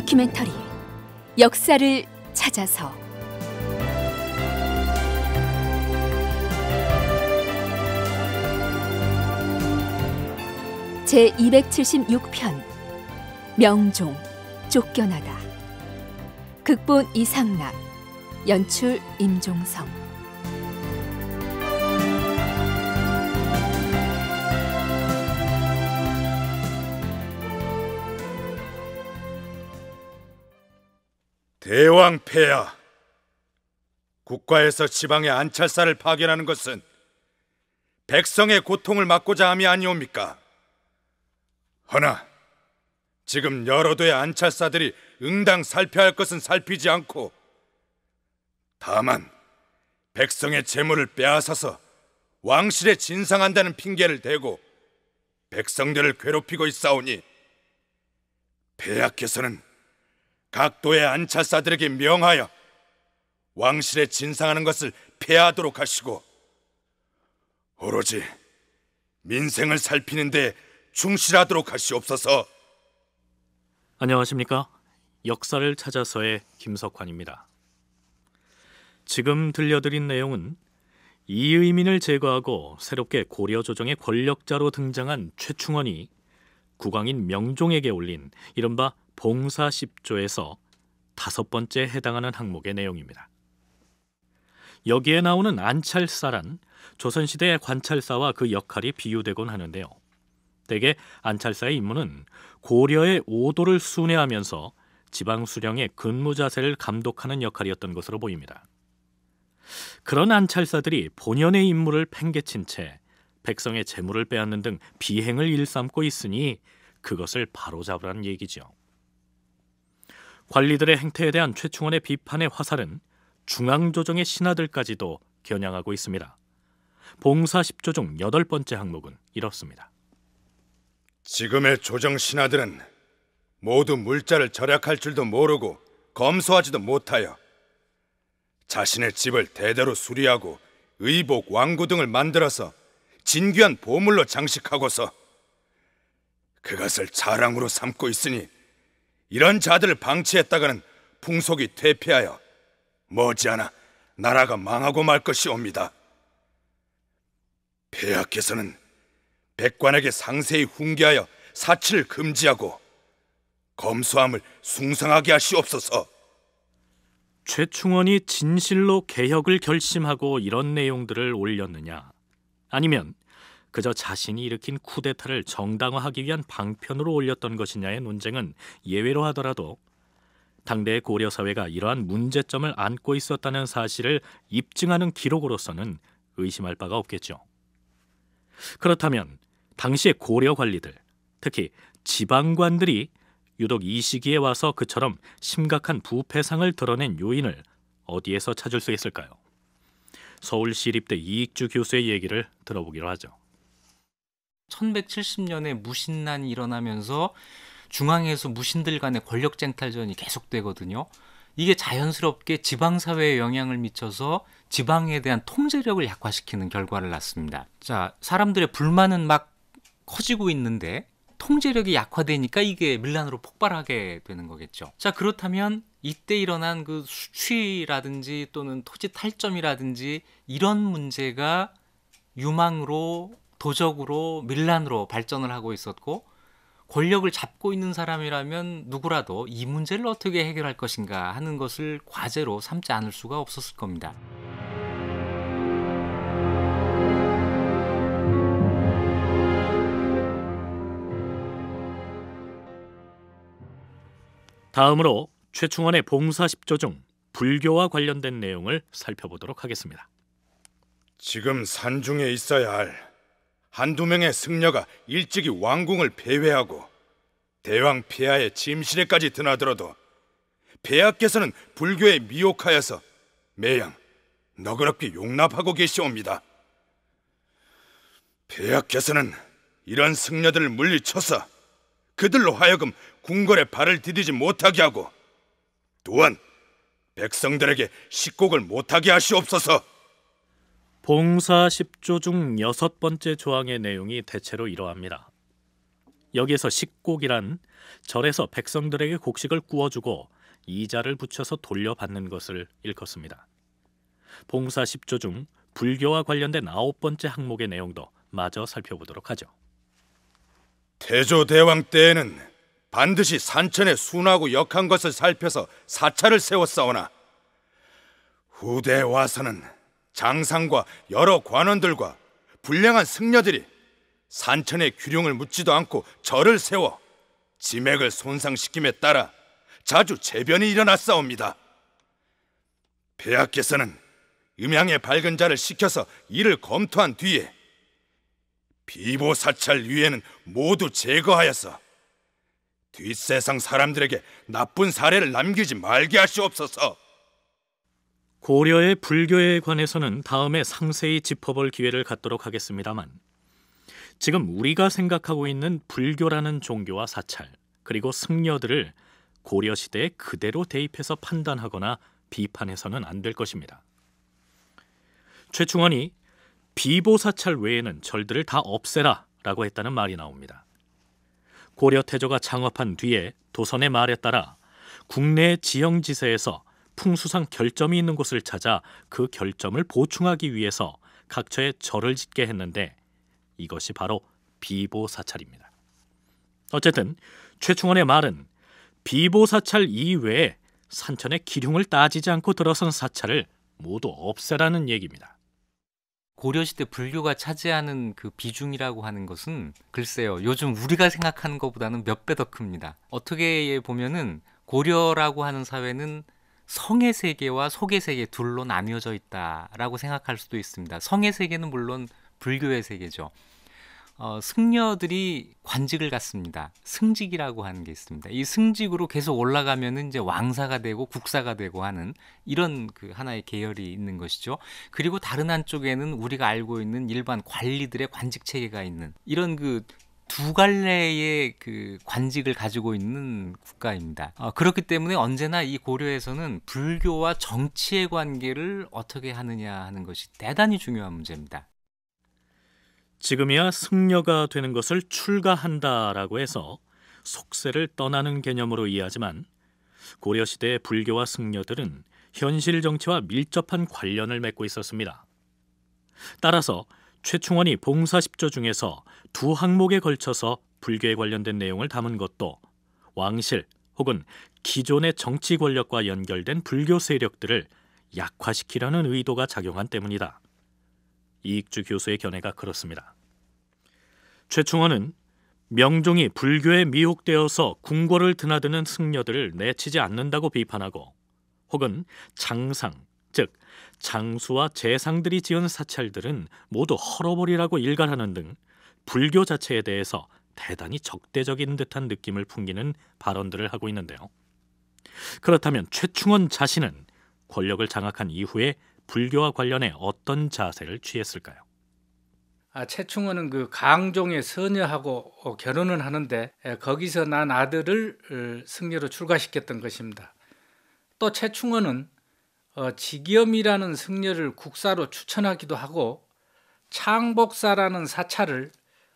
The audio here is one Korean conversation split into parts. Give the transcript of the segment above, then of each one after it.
다큐멘터리 역사를 찾아서 제 276편 명종 쫓겨나다 극본 이상락 연출 임종성 대왕 패하 국가에서 지방에 안찰사를 파견하는 것은 백성의 고통을 막고자 함이 아니옵니까? 허나 지금 여러 도의 안찰사들이 응당 살펴야 할 것은 살피지 않고 다만 백성의 재물을 빼앗아서 왕실에 진상한다는 핑계를 대고 백성들을 괴롭히고 있사오니 폐하께서는 각도의 안찰사들에게 명하여 왕실에 진상하는 것을 폐하도록 하시고 오로지 민생을 살피는 데 충실하도록 하시옵소서. 안녕하십니까? 역사를 찾아서의 김석환입니다. 지금 들려드린 내용은 이의민을 제거하고 새롭게 고려 조정의 권력자로 등장한 최충원이 국왕인 명종에게 올린 이른바 봉사 10조에서 다섯 번째 해당하는 항목의 내용입니다. 여기에 나오는 안찰사란 조선시대의 관찰사와 그 역할이 비유되곤 하는데요. 대개 안찰사의 임무는 고려의 오도를 순회하면서 지방 수령의 근무 자세를 감독하는 역할이었던 것으로 보입니다. 그런 안찰사들이 본연의 임무를 팽개친 채 백성의 재물을 빼앗는 등 비행을 일삼고 있으니 그것을 바로잡으라는 얘기죠. 관리들의 행태에 대한 최충원의 비판의 화살은 중앙조정의 신하들까지도 겨냥하고 있습니다. 봉사 10조 중 여덟 번째 항목은 이렇습니다. 지금의 조정 신하들은 모두 물자를 절약할 줄도 모르고 검소하지도 못하여 자신의 집을 대대로 수리하고 의복, 왕구 등을 만들어서 진귀한 보물로 장식하고서 그것을 자랑으로 삼고 있으니 이런 자들을 방치했다가는 풍속이 퇴폐하여 머지않아 나라가 망하고 말 것이옵니다. 폐하께서는 백관에게 상세히 훈계하여 사치를 금지하고 검소함을 숭상하게 하시옵소서. 최충원이 진실로 개혁을 결심하고 이런 내용들을 올렸느냐? 아니면 그저 자신이 일으킨 쿠데타를 정당화하기 위한 방편으로 올렸던 것이냐의 논쟁은 예외로 하더라도 당대의 고려 사회가 이러한 문제점을 안고 있었다는 사실을 입증하는 기록으로서는 의심할 바가 없겠죠. 그렇다면 당시의 고려 관리들, 특히 지방관들이 유독 이 시기에 와서 그처럼 심각한 부패상을 드러낸 요인을 어디에서 찾을 수 있을까요? 서울시립대 이익주 교수의 얘기를 들어보기로 하죠. 1170년에 무신난이 일어나면서 중앙에서 무신들 간의 권력 쟁탈전이 계속되거든요. 이게 자연스럽게 지방사회에 영향을 미쳐서 지방에 대한 통제력을 약화시키는 결과를 낳습니다. 자, 사람들의 불만은 막 커지고 있는데 통제력이 약화되니까 이게 밀란으로 폭발하게 되는 거겠죠. 자, 그렇다면 이때 일어난 그 수취라든지 또는 토지 탈점이라든지 이런 문제가 유망으로 도적으로 밀란으로 발전을 하고 있었고 권력을 잡고 있는 사람이라면 누구라도 이 문제를 어떻게 해결할 것인가 하는 것을 과제로 삼지 않을 수가 없었을 겁니다. 다음으로 최충원의 봉사 10조 중 불교와 관련된 내용을 살펴보도록 하겠습니다. 지금 산중에 있어야 할 한두 명의 승려가 일찍이 왕궁을 폐회하고 대왕 폐하의 침실에까지 드나들어도 폐하께서는 불교에 미혹하여서 매양 너그럽게 용납하고 계시옵니다. 폐하께서는 이런 승려들을 물리쳐서 그들로 하여금 궁궐에 발을 디디지 못하게 하고 또한 백성들에게 식곡을 못하게 하시옵소서. 봉사 10조 중 여섯 번째 조항의 내용이 대체로 이러합니다. 여기에서 식곡이란 절에서 백성들에게 곡식을 구워주고 이자를 붙여서 돌려받는 것을 일컫습니다. 봉사 10조 중 불교와 관련된 아홉 번째 항목의 내용도 마저 살펴보도록 하죠. 태조 대왕 때에는 반드시 산천의 순하고 역한 것을 살펴서 사찰을 세웠사오나 후대 와서는 장상과 여러 관원들과 불량한 승려들이 산천의 규룡을 묻지도 않고 절을 세워 지맥을 손상시킴에 따라 자주 재변이 일어났사옵니다. 배하께서는 음양의 밝은 자를 시켜서 이를 검토한 뒤에 비보 사찰 위에는 모두 제거하여서 뒷세상 사람들에게 나쁜 사례를 남기지 말게 하시옵소서. 고려의 불교에 관해서는 다음에 상세히 짚어볼 기회를 갖도록 하겠습니다만 지금 우리가 생각하고 있는 불교라는 종교와 사찰 그리고 승려들을 고려 시대에 그대로 대입해서 판단하거나 비판해서는 안 될 것입니다. 최충원이 비보사찰 외에는 절들을 다 없애라라고 했다는 말이 나옵니다. 고려 태조가 창업한 뒤에 도선의 말에 따라 국내 지형지세에서 풍수상 결점이 있는 곳을 찾아 그 결점을 보충하기 위해서 각처에 절을 짓게 했는데 이것이 바로 비보사찰입니다. 어쨌든 최충원의 말은 비보사찰 이외에 산천의 기륭을 따지지 않고 들어선 사찰을 모두 없애라는 얘기입니다. 고려시대 불교가 차지하는 그 비중이라고 하는 것은 글쎄요 요즘 우리가 생각하는 것보다는 몇 배 더 큽니다 어떻게 보면은 고려라고 하는 사회는 성의 세계와 속의 세계 둘로 나뉘어져 있다라고 생각할 수도 있습니다. 성의 세계는 물론 불교의 세계죠. 어, 승려들이 관직을 갖습니다. 승직이라고 하는 게 있습니다. 이 승직으로 계속 올라가면은 이제 왕사가 되고 국사가 되고 하는 이런 그 하나의 계열이 있는 것이죠. 그리고 다른 한쪽에는 우리가 알고 있는 일반 관리들의 관직 체계가 있는 이런 그두 갈래의 그 관직을 가지고 있는 국가입니다. 어, 그렇기 때문에 언제나 이 고려에서는 불교와 정치의 관계를 어떻게 하느냐 하는 것이 대단히 중요한 문제입니다. 지금이야 승려가 되는 것을 출가한다라고 해서 속세를 떠나는 개념으로 이해하지만 고려 시대 의 불교와 승려들은 현실 정치와 밀접한 관련을 맺고 있었습니다. 따라서 최충원이 봉사 십조 중에서 두 항목에 걸쳐서 불교에 관련된 내용을 담은 것도 왕실 혹은 기존의 정치 권력과 연결된 불교 세력들을 약화시키려는 의도가 작용한 때문이다. 이익주 교수의 견해가 그렇습니다. 최충원은 명종이 불교에 미혹되어서 궁궐을 드나드는 승려들을 내치지 않는다고 비판하고 혹은 장상, 즉 장수와 재상들이 지은 사찰들은 모두 헐어버리라고 일갈하는 등 불교 자체에 대해서 대단히 적대적인 듯한 느낌을 풍기는 발언들을 하고 있는데요. 그렇다면 최충원 자신은 권력을 장악한 이후에 불교와 관련해 어떤 자세를 취했을까요? 아, 최충원은 그 강종의 선녀하고 결혼을 하는데 거기서 난 아들을 승려로 출가시켰던 것입니다. 또 최충원은 어, 직염이라는 승려를 국사로 추천하기도 하고 창복사라는 사찰을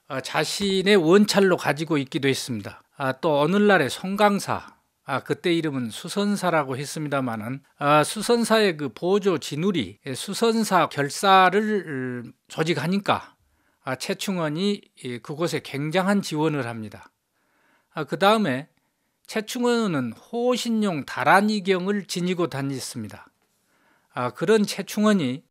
어, 자신의 원찰로 가지고 있기도 했습니다. 아, 또 어느날의 송강사, 아, 그때 이름은 수선사라고 했습니다만은 아, 수선사의 그 보조 진울리 수선사 결사를 음, 조직하니까 아, 최충원이 예, 그곳에 굉장한 지원을 합니다. 아, 그 다음에 최충원은 호신용 다란이경을 지니고 다녔습니다. 아, 그런 최충헌이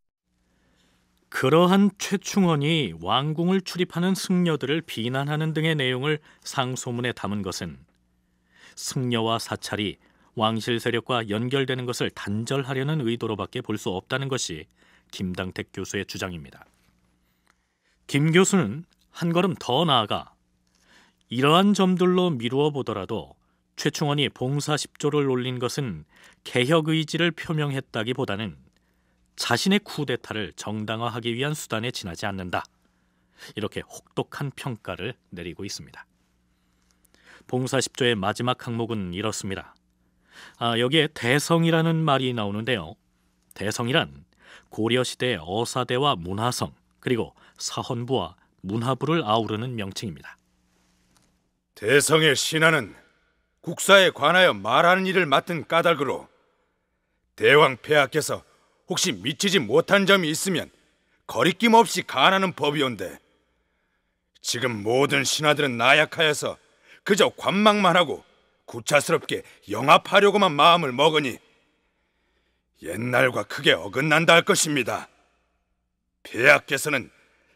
그러한 최충헌이 왕궁을 출입하는 승려들을 비난하는 등의 내용을 상소문에 담은 것은 승려와 사찰이 왕실 세력과 연결되는 것을 단절하려는 의도로밖에 볼 수 없다는 것이 김당택 교수의 주장입니다. 김 교수는 한 걸음 더 나아가 이러한 점들로 미루어 보더라도 최충원이 봉사 10조를 올린 것은 개혁 의지를 표명했다기보다는 자신의 쿠데타를 정당화하기 위한 수단에 지나지 않는다. 이렇게 혹독한 평가를 내리고 있습니다. 봉사 10조의 마지막 항목은 이렇습니다. 아, 여기에 대성이라는 말이 나오는데요. 대성이란 고려시대 의 어사대와 문화성 그리고 사헌부와 문화부를 아우르는 명칭입니다. 대성의 신하는 국사에 관하여 말하는 일을 맡은 까닭으로 대왕 폐하께서 혹시 미치지 못한 점이 있으면 거리낌 없이 간하는 법이온데 지금 모든 신하들은 나약하여서 그저 관망만 하고 구차스럽게 영합하려고만 마음을 먹으니 옛날과 크게 어긋난다 할 것입니다. 폐하께서는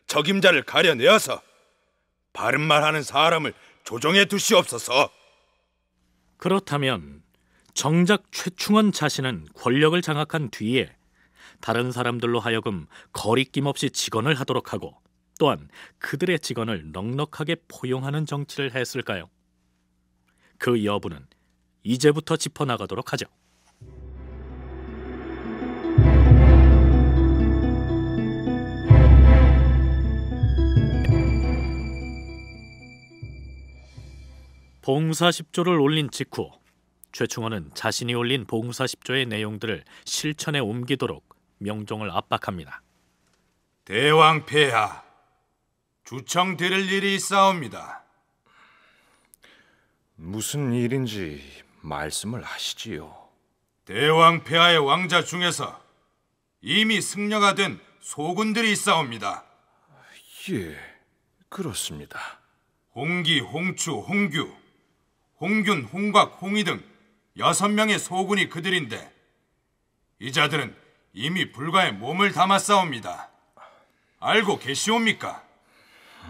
적임자를 가려내어서 바른 말하는 사람을 조정해 두시옵소서. 그렇다면 정작 최충원 자신은 권력을 장악한 뒤에 다른 사람들로 하여금 거리낌 없이 직언을 하도록 하고 또한 그들의 직언을 넉넉하게 포용하는 정치를 했을까요? 그 여부는 이제부터 짚어나가도록 하죠. 봉사 십조를 올린 직후 최충원은 자신이 올린 봉사 십조의 내용들을 실천에 옮기도록 명종을 압박합니다. 대왕 폐하, 주청드릴 일이 있사옵니다. 무슨 일인지 말씀을 하시지요. 대왕 폐하의 왕자 중에서 이미 승려가 된 소군들이 있사옵니다. 예, 그렇습니다. 홍기, 홍추, 홍규, 홍균, 홍곽, 홍희 등 여섯 명의 소군이 그들인데 이 자들은 이미 불가에 몸을 담아 싸웁니다. 알고 계시옵니까?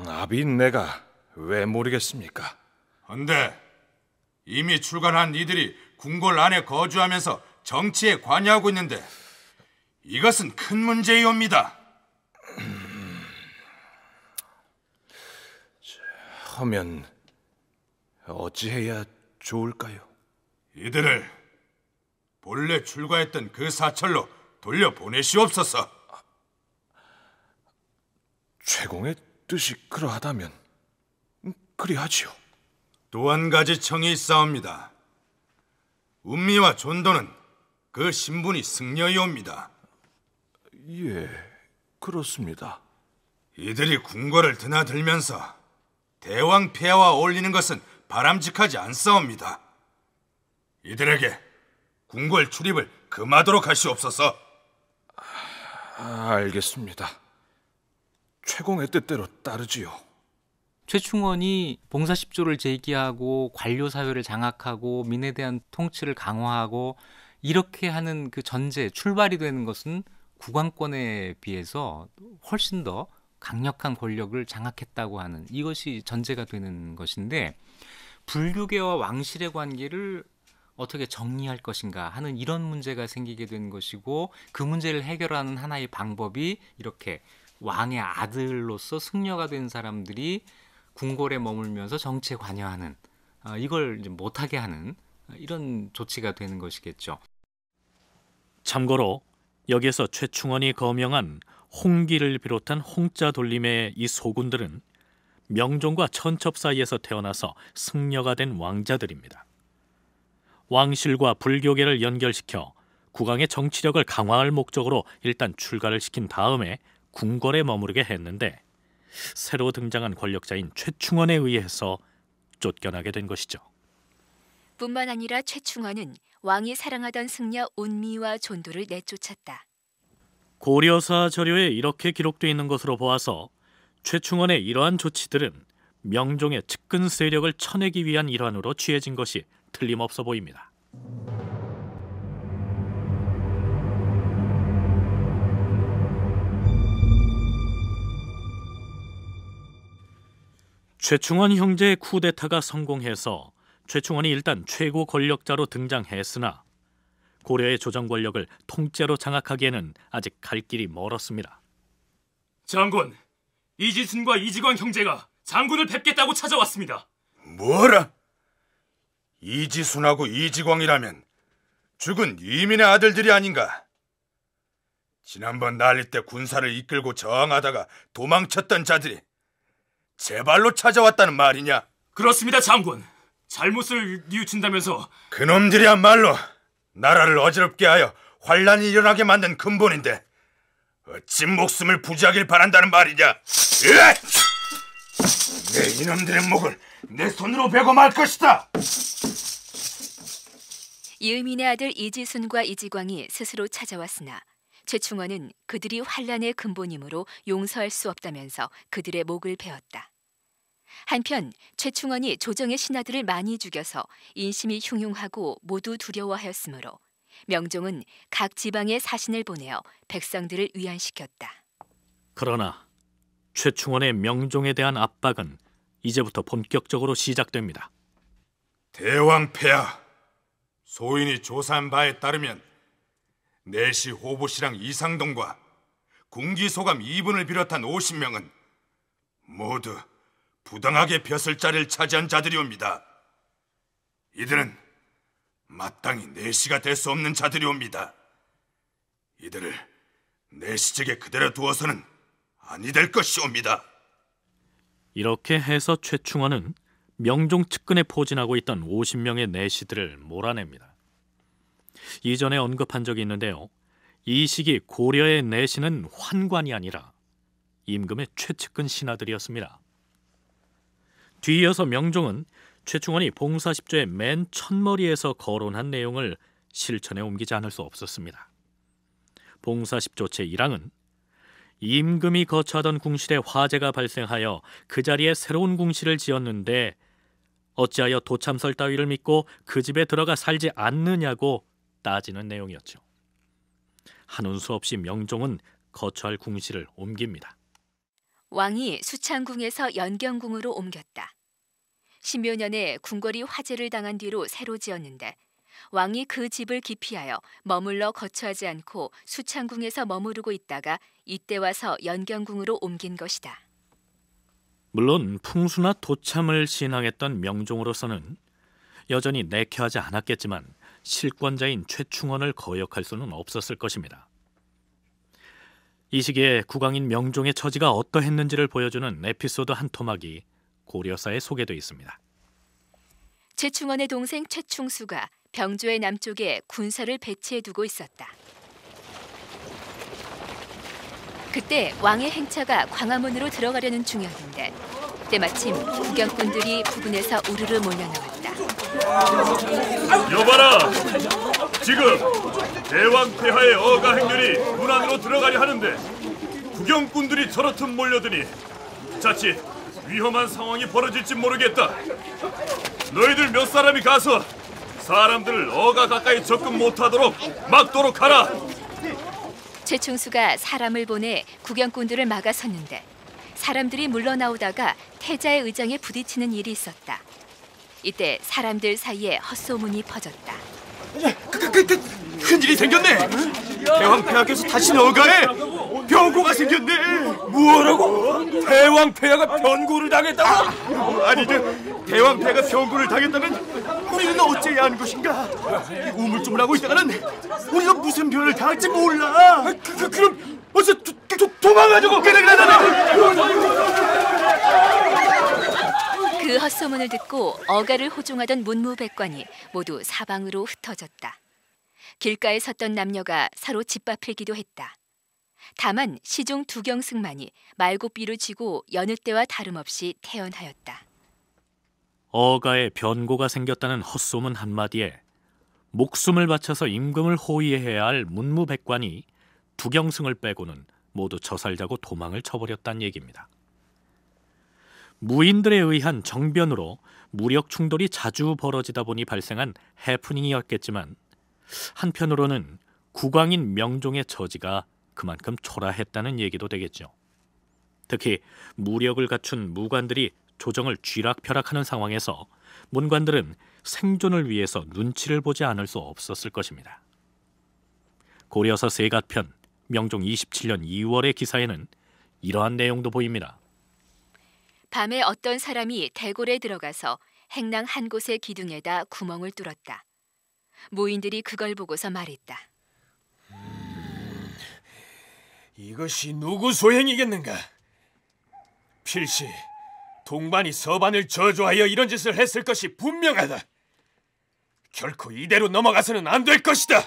아빈 내가 왜 모르겠습니까? 근데 이미 출간한 이들이 궁궐 안에 거주하면서 정치에 관여하고 있는데 이것은 큰 문제이옵니다. 음. 하면 어찌해야 좋을까요? 이들을 본래 출가했던 그 사철로 돌려보내시옵소서. 최공의 뜻이 그러하다면 그리하지요. 또 한 가지 청이 있사옵니다. 운미와 존도는 그 신분이 승려이옵니다. 예, 그렇습니다. 이들이 궁궐을 드나들면서 대왕 폐하와 어울리는 것은 바람직하지 않사옵니다. 이들에게 궁궐 출입을 금하도록 하시옵소서. 아, 알겠습니다. 최공의 뜻대로 따르지요. 최충원이 봉사 십조를 제기하고 관료 사회를 장악하고 민에 대한 통치를 강화하고 이렇게 하는 그 전제 출발이 되는 것은 국왕권에 비해서 훨씬 더 강력한 권력을 장악했다고 하는 이것이 전제가 되는 것인데 불교계와 왕실의 관계를 어떻게 정리할 것인가 하는 이런 문제가 생기게 된 것이고 그 문제를 해결하는 하나의 방법이 이렇게 왕의 아들로서 승려가 된 사람들이 궁궐에 머물면서 정치에 관여하는 아, 이걸 못하게 하는 이런 조치가 되는 것이겠죠. 참고로 여기에서 최충원이 거명한 홍기를 비롯한 홍자 돌림의 이 소군들은 명종과 천첩 사이에서 태어나서 승려가 된 왕자들입니다. 왕실과 불교계를 연결시켜 국왕의 정치력을 강화할 목적으로 일단 출가를 시킨 다음에 궁궐에 머무르게 했는데 새로 등장한 권력자인 최충원에 의해서 쫓겨나게 된 것이죠. 뿐만 아니라 최충원은 왕이 사랑하던 승려 온미와 존도를 내쫓았다. 고려사 저료에 이렇게 기록돼 있는 것으로 보아서 최충원의 이러한 조치들은 명종의 측근 세력을 쳐내기 위한 일환으로 취해진 것이 틀림없어 보입니다. 최충원 형제의 쿠데타가 성공해서 최충원이 일단 최고 권력자로 등장했으나 고려의 조정 권력을 통째로 장악하기에는 아직 갈 길이 멀었습니다. 장군, 이지순과 이지광 형제가 장군을 뵙겠다고 찾아왔습니다. 뭐라? 이지순하고 이지광이라면 죽은 이민의 아들들이 아닌가? 지난번 난리 때 군사를 이끌고 저항하다가 도망쳤던 자들이 제 발로 찾아왔다는 말이냐? 그렇습니다, 장군. 잘못을 뉘우친다면서 그놈들이야말로 나라를 어지럽게 하여 환란이 일어나게 만든 근본인데 어찌 목숨을 부지하길 바란다는 말이냐? 내 이놈들의 목을 내 손으로 베고 말 것이다. 이의민의 아들 이지순과 이지광이 스스로 찾아왔으나 최충원은 그들이 환란의 근본이므로 용서할 수 없다면서 그들의 목을 베었다. 한편 최충원이 조정의 신하들을 많이 죽여서 인심이 흉흉하고 모두 두려워하였으므로 명종은 각 지방에 사신을 보내어 백성들을 위안시켰다. 그러나 최충원의 명종에 대한 압박은 이제부터 본격적으로 시작됩니다. 대왕 패하 소인이 조사한 바에 따르면 내시 호부시랑 이상동과 궁기소감 이분을 비롯한 50명은 모두 부당하게 벼슬 자를 차지한 자들이옵니다. 이들은 마땅히 내시가 될 수 없는 자들이옵니다. 이들을 내시직에 그대로 두어서는 아니 될 것이옵니다. 이렇게 해서 최충원은 명종 측근에 포진하고 있던 50명의 내시들을 몰아냅니다. 이전에 언급한 적이 있는데요. 이 시기 고려의 내시는 환관이 아니라 임금의 최측근 신하들이었습니다. 뒤이어서 명종은 최충원이 봉사 십조의맨 첫머리에서 거론한 내용을 실천에 옮기지 않을 수 없었습니다. 봉사 십조 제1항은 임금이 거처하던 궁실에 화재가 발생하여 그 자리에 새로운 궁실을 지었는데 어찌하여 도참설 따위를 믿고 그 집에 들어가 살지 않느냐고 따지는 내용이었죠. 한운수 없이 명종은 거처할 궁실을 옮깁니다. 왕이 수창궁에서 연경궁으로 옮겼다. 십여 년의 궁궐이 화재를 당한 뒤로 새로 지었는데 왕이 그 집을 기피하여 머물러 거처하지 않고 수창궁에서 머무르고 있다가 이때 와서 연경궁으로 옮긴 것이다. 물론 풍수나 도참을 신앙했던 명종으로서는 여전히 내켜하지 않았겠지만 실권자인 최충원을 거역할 수는 없었을 것입니다. 이 시기에 국왕인 명종의 처지가 어떠했는지를 보여주는 에피소드 한 토막이 고려사에 소개돼 있습니다. 최충원의 동생 최충수가 병조의 남쪽에 군사를 배치해 두고 있었다. 그때 왕의 행차가 광화문으로 들어가려는 중이었는데 때마침 구경꾼들이 부근에서 우르르 몰려나왔다. 여봐라! 지금 대왕 폐하의 어가 행렬이 문 안으로 들어가려 하는데 구경꾼들이 저렇듯 몰려드니 자칫 위험한 상황이 벌어질지 모르겠다. 너희들 몇 사람이 가서 사람들을 어가 가까이 접근 못하도록 막도록 하라. 최충수가 사람을 보내 구경꾼들을 막아섰는데 사람들이 물러나오다가 태자의 의장에 부딪히는 일이 있었다. 이때 사람들 사이에 헛소문이 퍼졌다. 그, 그, 그, 그 큰일이 생겼네. 대왕폐하께서 다시 너가에 변고가 생겼네. 뭐라고? 대왕폐하가 변고를 당했다고? 아, 아니든 대왕폐하가 변고를 당했다면 우리는 어째야 하는 것인가? 우물쭈물 하고 있다가는 우리가 무슨 변을 당할지 몰라. 아, 그, 그, 그럼 어서 도, 도, 도망가자고. 그래 그래 그래. 그 헛소문을 듣고 어가를 호종하던 문무백관이 모두 사방으로 흩어졌다. 길가에 섰던 남녀가 서로 짓밟히기도 했다. 다만 시종 두경승만이 말고삐를 쥐고 여느 때와 다름없이 태연하였다. 어가에 변고가 생겼다는 헛소문 한마디에 목숨을 바쳐서 임금을 호위해야 할 문무백관이 두경승을 빼고는 모두 저살자고 도망을 쳐버렸단 얘기입니다. 무인들에 의한 정변으로 무력 충돌이 자주 벌어지다 보니 발생한 해프닝이었겠지만 한편으로는 국왕인 명종의 처지가 그만큼 초라했다는 얘기도 되겠죠. 특히 무력을 갖춘 무관들이 조정을 쥐락펴락하는 상황에서 문관들은 생존을 위해서 눈치를 보지 않을 수 없었을 것입니다. 고려서 세가편 명종 27년 2월의 기사에는 이러한 내용도 보입니다. 밤에 어떤 사람이 대골에 들어가서 행랑 한 곳의 기둥에다 구멍을 뚫었다. 무인들이 그걸 보고서 말했다. 이것이 누구 소행이겠는가? 필시 동반이 서반을 저주하여 이런 짓을 했을 것이 분명하다. 결코 이대로 넘어가서는 안 될 것이다.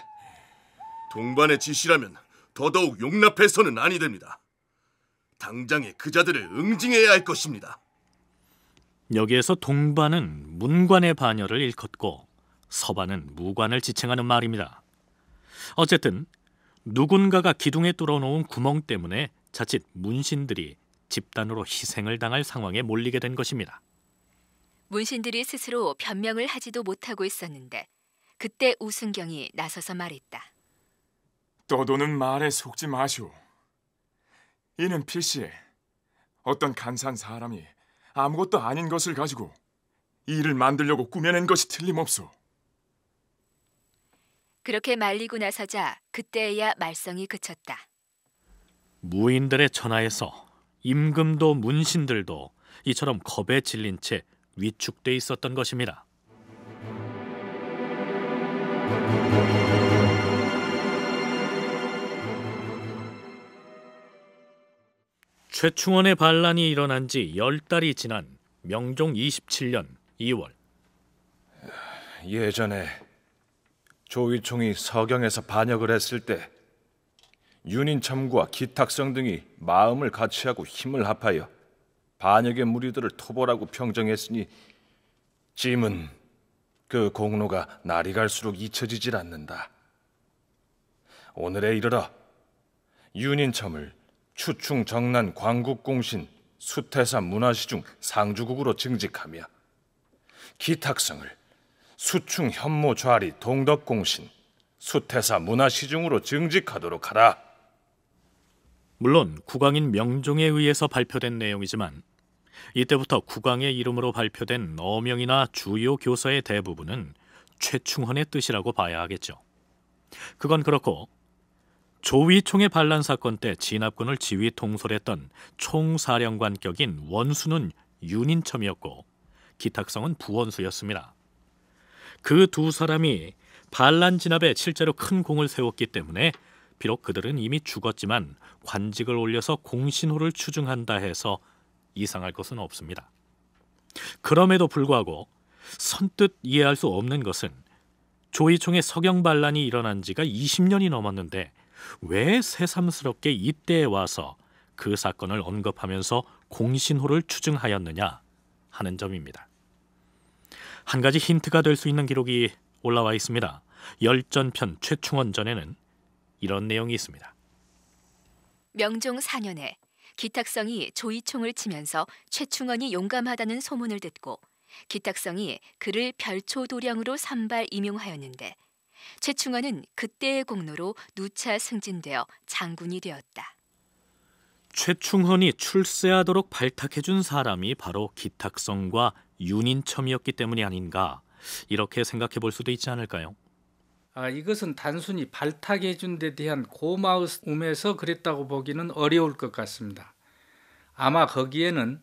동반의 지시라면 더더욱 용납해서는 아니 됩니다. 당장에 그자들을 응징해야 할 것입니다. 여기에서 동반은 문관의 반열을 일컫고 서반은 무관을 지칭하는 말입니다. 어쨌든 누군가가 기둥에 뚫어놓은 구멍 때문에 자칫 문신들이 집단으로 희생을 당할 상황에 몰리게 된 것입니다. 문신들이 스스로 변명을 하지도 못하고 있었는데 그때 우승경이 나서서 말했다. 떠도는 말에 속지 마시오. 이는 필시 어떤 간산 사람이 아무것도 아닌 것을 가지고 일을 만들려고 꾸며낸 것이 틀림없소. 그렇게 말리고 나서자 그때에야 말썽이 그쳤다. 무인들의 천하에서 임금도 문신들도 이처럼 겁에 질린 채 위축돼 있었던 것입니다. 최충원의 반란이 일어난 지 열달이 지난 명종 27년 2월 예전에 조위총이 서경에서 반역을 했을 때 윤인참과 기탁성 등이 마음을 같이하고 힘을 합하여 반역의 무리들을 토벌하고 평정했으니 짐은 그 공로가 날이 갈수록 잊혀지질 않는다. 오늘에 이르러 윤인첨을 추충 정난 광국공신 수태사 문화시중 상주국으로 증직하며 기탁성을 수충 현무 좌리 동덕공신 수태사 문화시중으로 증직하도록 하라. 물론 국왕인 명종에 의해서 발표된 내용이지만 이때부터 국왕의 이름으로 발표된 어명이나 주요 교서의 대부분은 최충헌의 뜻이라고 봐야 하겠죠. 그건 그렇고 조위총의 반란 사건 때 진압군을 지휘 통솔했던 총사령관격인 원수는 윤인첨이었고 기탁성은 부원수였습니다. 그두 사람이 반란 진압에 실제로 큰 공을 세웠기 때문에 비록 그들은 이미 죽었지만 관직을 올려서 공신호를 추증한다 해서 이상할 것은 없습니다. 그럼에도 불구하고 선뜻 이해할 수 없는 것은 조이총의 석영 반란이 일어난 지가 20년이 넘었는데 왜 새삼스럽게 이때에 와서 그 사건을 언급하면서 공신호를 추증하였느냐 하는 점입니다. 한 가지 힌트가 될 수 있는 기록이 올라와 있습니다. 열전편 최충원 전에는 이런 내용이 있습니다. 명종 4년에 기탁성이 조이총을 치면서 최충원이 용감하다는 소문을 듣고 기탁성이 그를 별초도량으로 선발 임용하였는데 최충원은 그때의 공로로 누차 승진되어 장군이 되었다. 최충헌이 출세하도록 발탁해준 사람이 바로 기탁성과 윤인첨이었기 때문이 아닌가 이렇게 생각해 볼 수도 있지 않을까요? 아, 이것은 단순히 발탁해준 데 대한 고마움에서 그랬다고 보기는 어려울 것 같습니다. 아마 거기에는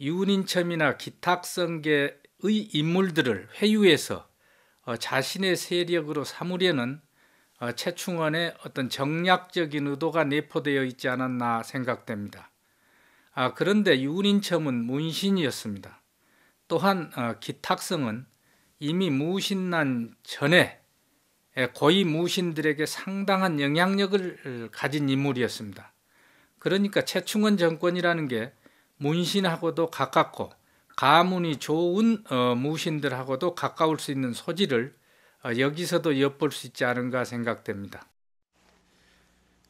윤인첨이나 기탁성계의 인물들을 회유해서 어, 자신의 세력으로 삼으려는 아, 최충원의 어떤 정략적인 의도가 내포되어 있지 않았나 생각됩니다. 아, 그런데 유린첨은 문신이었습니다. 또한 어, 기탁성은 이미 무신난 전에 고위 무신들에게 상당한 영향력을 가진 인물이었습니다. 그러니까 최충원 정권이라는 게 문신하고도 가깝고 가문이 좋은 어, 무신들하고도 가까울 수 있는 소지를 아, 여기서도 엿볼 수 있지 않은가 생각됩니다.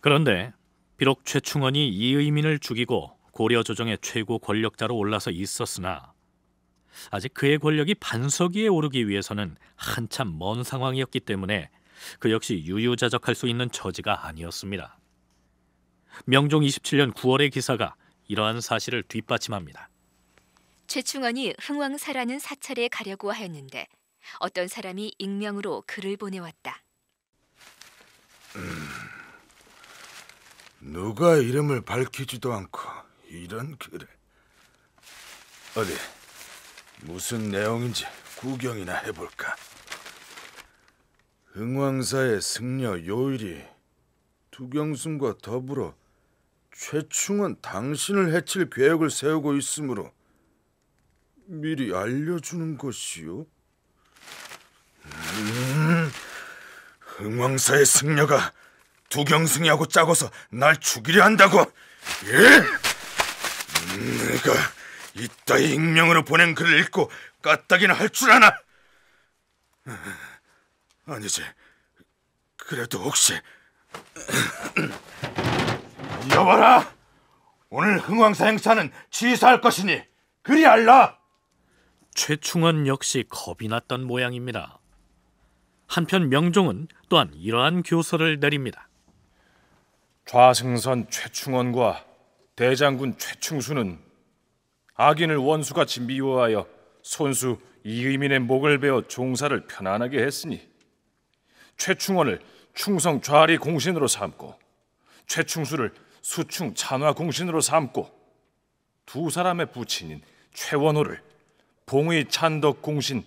그런데 비록 최충원이 이의민을 죽이고 고려 조정의 최고 권력자로 올라서 있었으나 아직 그의 권력이 반석위에 오르기 위해서는 한참 먼 상황이었기 때문에 그 역시 유유자적할 수 있는 처지가 아니었습니다. 명종 27년 9월의 기사가 이러한 사실을 뒷받침합니다. 최충원이 흥왕사라는 사찰에 가려고 하였는데 어떤 사람이 익명으로 글을 보내왔다. 음, 누가 이름을 밝히지도 않고 이런 글을 어디 무슨 내용인지 구경이나 해볼까. 흥왕사의 승려 요일이 두경순과 더불어 최충은 당신을 해칠 계획을 세우고 있으므로 미리 알려주는 것이요. 음, 흥왕사의 승려가 두경승이하고 짜고서 날 죽이려 한다고? 예? 음, 내가 이따위 익명으로 보낸 글을 읽고 까딱이나 할 줄 아나? 아, 아니지. 그래도 혹시 여봐라. 오늘 흥왕사 행사는 취소할 것이니 그리 알라. 최충원 역시 겁이 났던 모양입니다. 한편 명종은 또한 이러한 교서를 내립니다. 좌승선 최충원과 대장군 최충수는 악인을 원수같이 미워하여 손수 이의민의 목을 베어 종사를 편안하게 했으니 최충원을 충성 좌리 공신으로 삼고 최충수를 수충 찬화 공신으로 삼고 두 사람의 부친인 최원호를 봉의 찬덕 공신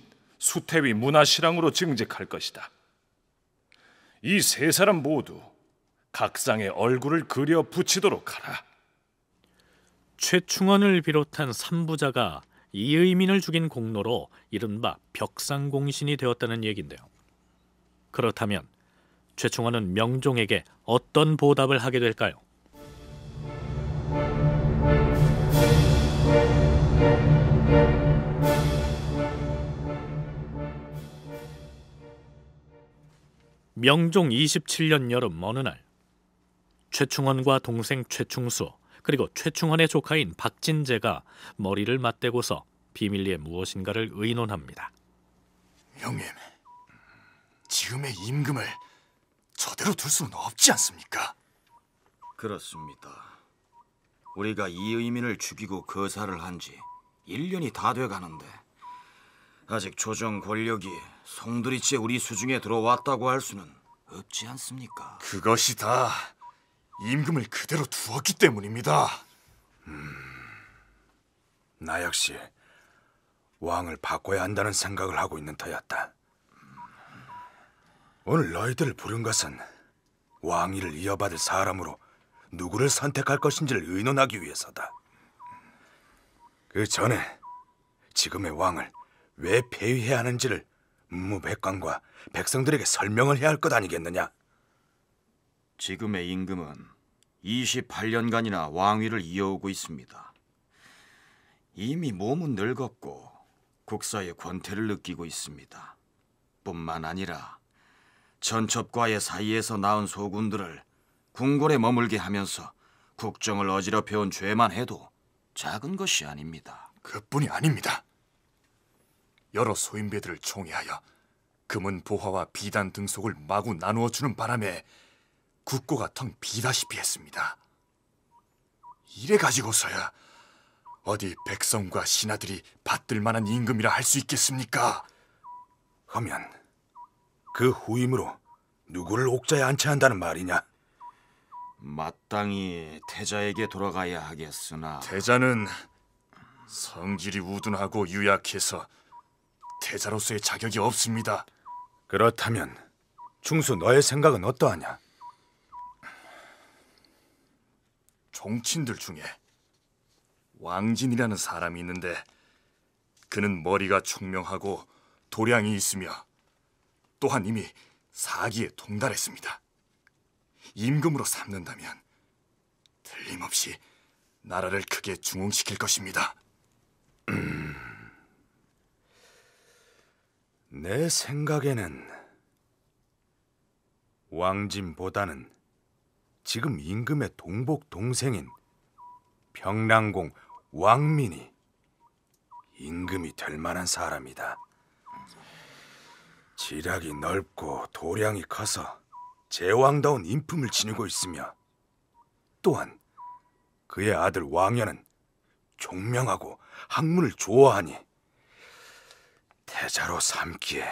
수태위 문화실랑으로 증직할 것이다. 이 세 사람 모두 각상의 얼굴을 그려 붙이도록 하라. 최충원을 비롯한 삼부자가 이의민을 죽인 공로로 이른바 벽상공신이 되었다는 얘긴데요. 그렇다면 최충원은 명종에게 어떤 보답을 하게 될까요? 명종 27년 여름 어느 날 최충헌과 동생 최충수 그리고 최충헌의 조카인 박진재가 머리를 맞대고서 비밀리에 무엇인가를 의논합니다. 형님, 지금의 임금을 저대로 둘 수는 없지 않습니까? 그렇습니다. 우리가 이의민을 죽이고 거사를 한 지 1년이 다 돼가는데 아직 조정 권력이 송두리째 우리 수중에 들어왔다고 할 수는 없지 않습니까? 그것이 다 임금을 그대로 두었기 때문입니다. 음, 나 역시 왕을 바꿔야 한다는 생각을 하고 있는 터였다. 오늘 너희들을 부른 것은 왕위를 이어받을 사람으로 누구를 선택할 것인지를 의논하기 위해서다. 그 전에 지금의 왕을 왜 폐위해야 하는지를 무백관과 뭐 백성들에게 설명을 해야 할 것 아니겠느냐? 지금의 임금은 28년간이나 왕위를 이어오고 있습니다. 이미 몸은 늙었고 국사의 권태를 느끼고 있습니다. 뿐만 아니라 전첩과의 사이에서 낳은 소군들을 궁궐에 머물게 하면서 국정을 어지럽혀온 죄만 해도 작은 것이 아닙니다. 그뿐이 아닙니다. 여러 소인배들을 총애하여 금은 보화와 비단 등속을 마구 나누어 주는 바람에 국고가 텅 비다시피 했습니다. 이래 가지고서야 어디 백성과 신하들이 받들 만한 임금이라 할 수 있겠습니까? 하면 그 후임으로 누구를 옥자에 안치한다는 말이냐? 마땅히 태자에게 돌아가야 하겠으나 태자는 성질이 우둔하고 유약해서 태자로서의 자격이 없습니다. 그렇다면 중수 너의 생각은 어떠하냐? 종친들 중에 왕진이라는 사람이 있는데 그는 머리가 총명하고 도량이 있으며 또한 이미 사기에 동달했습니다. 임금으로 삼는다면 틀림없이 나라를 크게 중흥시킬 것입니다. 음... 내 생각에는 왕진보다는 지금 임금의 동복 동생인 병랑공 왕민이 임금이 될 만한 사람이다. 지략이 넓고 도량이 커서 제왕다운 인품을 지니고 있으며 또한 그의 아들 왕현은 종명하고 학문을 좋아하니 태자로 삼기에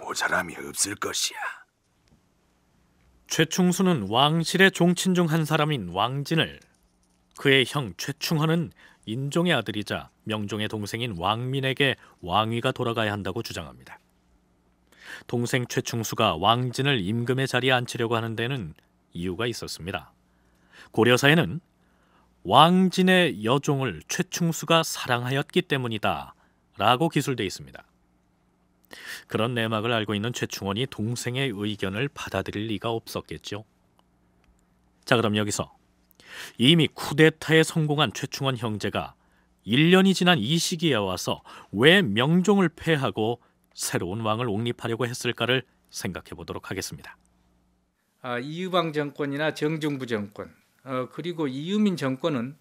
모자람이 없을 것이야. 최충수는 왕실의 종친 중 한 사람인 왕진을 그의 형 최충헌은 인종의 아들이자 명종의 동생인 왕민에게 왕위가 돌아가야 한다고 주장합니다. 동생 최충수가 왕진을 임금의 자리에 앉히려고 하는 데는 이유가 있었습니다. 고려사에는 왕진의 여종을 최충수가 사랑하였기 때문이다 라고 기술돼 있습니다. 그런 내막을 알고 있는 최충원이 동생의 의견을 받아들일 리가 없었겠죠. 자, 그럼 여기서 이미 쿠데타에 성공한 최충원 형제가 1년이 지난 이 시기에 와서 왜 명종을 패하고 새로운 왕을 옹립하려고 했을까를 생각해 보도록 하겠습니다. 아, 이유방 정권이나 정정부 정권 어, 그리고 이유민 정권은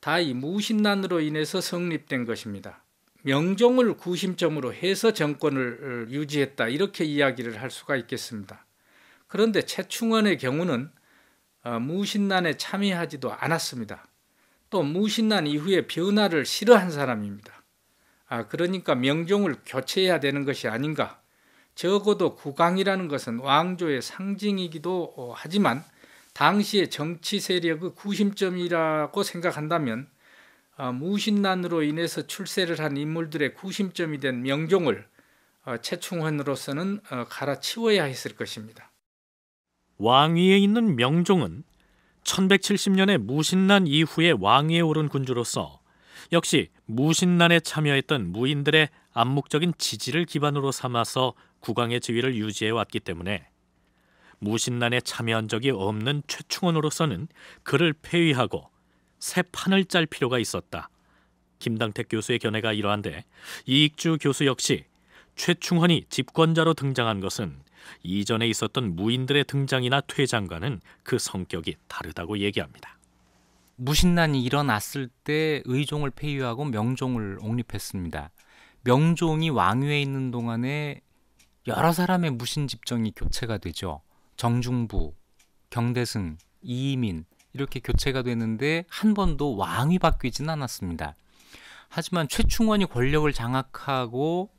다 이 무신난으로 인해서 성립된 것입니다. 명종을 구심점으로 해서 정권을 어, 유지했다 이렇게 이야기를 할 수가 있겠습니다. 그런데 최충원의 경우는 어, 무신란에 참여하지도 않았습니다. 또무신란 이후에 변화를 싫어한 사람입니다. 아, 그러니까 명종을 교체해야 되는 것이 아닌가. 적어도 국왕이라는 것은 왕조의 상징이기도 어, 하지만 당시의 정치 세력의 구심점이라고 생각한다면 아, 무신난으로 인해서 출세를 한 인물들의 구심점이 된 명종을 최충헌으로서는 어, 어, 갈아치워야 했을 것입니다. 왕위에 있는 명종은 1170년에 무신난 이후에 왕위에 오른 군주로서 역시 무신난에 참여했던 무인들의 암묵적인 지지를 기반으로 삼아서 국왕의 지위를 유지해 왔기 때문에 무신난에 참여한 적이 없는 최충원으로서는 그를 폐위하고 새 판을 짤 필요가 있었다. 김당택 교수의 견해가 이러한데 이익주 교수 역시 최충헌이 집권자로 등장한 것은 이전에 있었던 무인들의 등장이나 퇴장과는 그 성격이 다르다고 얘기합니다. 무신난이 일어났을 때 의종을 폐위하고 명종을 옹립했습니다. 명종이 왕위에 있는 동안에 여러 사람의 무신 집정이 교체가 되죠. 정중부, 경대승, 이이민 이렇게 교체가 되는데 한 번도 왕이 바뀌진 않았습니다. 하지만 최충원이 권력을 장악하고